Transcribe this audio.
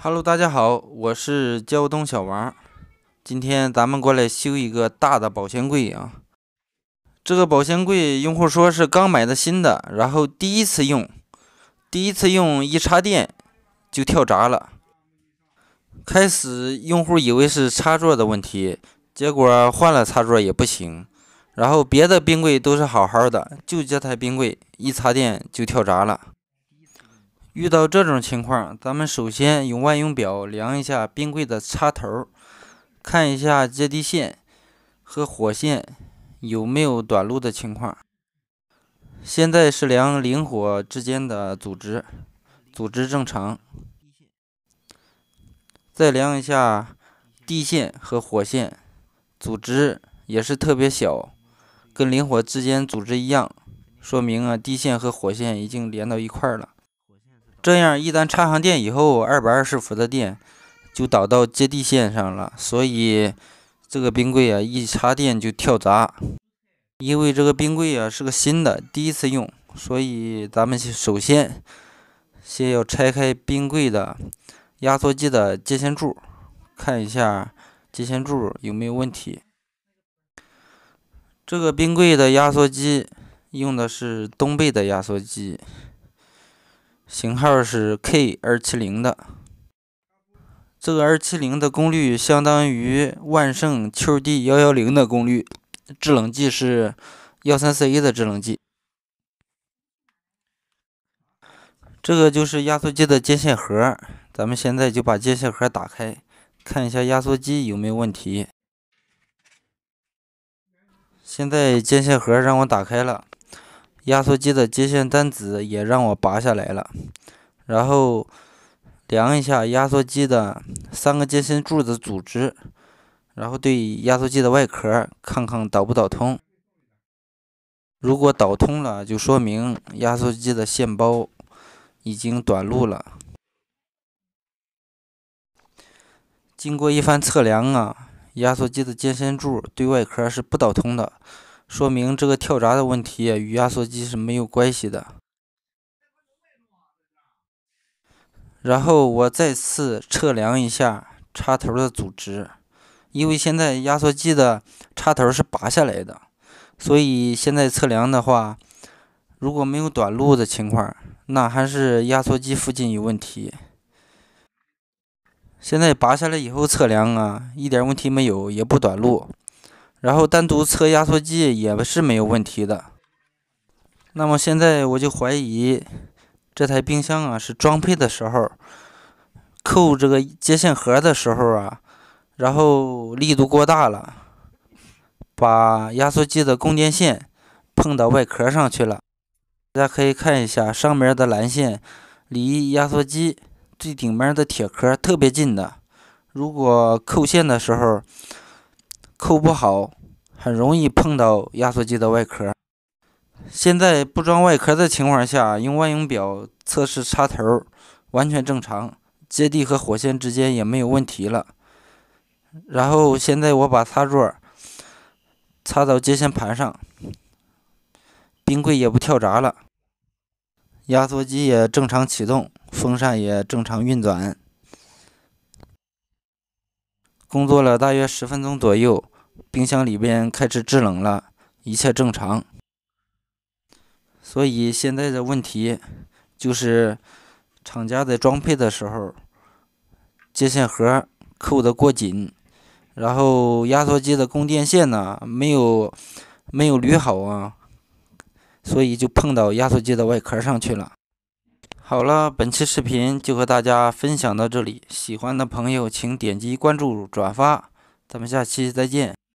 Hello，大家好，我是胶东小王。今天咱们过来修一个大的保鲜柜啊。这个保鲜柜用户说是刚买的新的，然后第一次用，第一次用一插电就跳闸了。开始用户以为是插座的问题，结果换了插座也不行。然后别的冰柜都是好好的，就这台冰柜一插电就跳闸了。遇到这种情况，咱们首先用万用表量一下冰柜的插头，看一下接地线和火线有没有短路的情况。现在是量零火之间的阻值，阻值正常。再量一下地线和火线，阻值也是特别小，跟零火之间阻值一样，说明啊地线和火线已经连到一块儿了。这样，一旦插上电以后，二百二十伏的电就导到接地线上了。所以这个冰柜啊，一插电就跳闸。因为这个冰柜啊是个新的，第一次用，所以咱们首先先要拆开冰柜的压缩机的接线柱，看一下接线柱有没有问题。这个冰柜的压缩机用的是东贝的压缩机。型号是 K 二七零的，这个二七零的功率相当于万盛 QD 幺幺零的功率，制冷剂是幺三四 A 的制冷剂。这个就是压缩机的接线盒，咱们现在就把接线盒打开，看一下压缩机有没有问题。现在接线盒让我打开了。压缩机的接线单子也让我拔下来了，然后量一下压缩机的三个接线柱的组织，然后对压缩机的外壳看看导不导通。如果导通了，就说明压缩机的线包已经短路了。经过一番测量啊，压缩机的接线柱对外壳是不导通的。说明这个跳闸的问题与压缩机是没有关系的。然后我再次测量一下插头的阻值，因为现在压缩机的插头是拔下来的，所以现在测量的话，如果没有短路的情况，那还是压缩机附近有问题。现在拔下来以后测量啊，一点问题没有，也不短路。然后单独测压缩机也是没有问题的。那么现在我就怀疑这台冰箱啊是装配的时候扣这个接线盒的时候啊，然后力度过大了，把压缩机的供电线碰到外壳上去了。大家可以看一下上面的蓝线离压缩机最顶面的铁壳特别近的。如果扣线的时候，扣不好，很容易碰到压缩机的外壳。现在不装外壳的情况下，用万用表测试插头，完全正常，接地和火线之间也没有问题了。然后现在我把插座插到接线盘上，冰柜也不跳闸了，压缩机也正常启动，风扇也正常运转。工作了大约十分钟左右，冰箱里边开始制冷了，一切正常。所以现在的问题就是，厂家在装配的时候，接线盒扣的过紧，然后压缩机的供电线呢没有没有捋好啊，所以就碰到压缩机的外壳上去了。好了，本期视频就和大家分享到这里。喜欢的朋友，请点击关注、转发。咱们下期再见。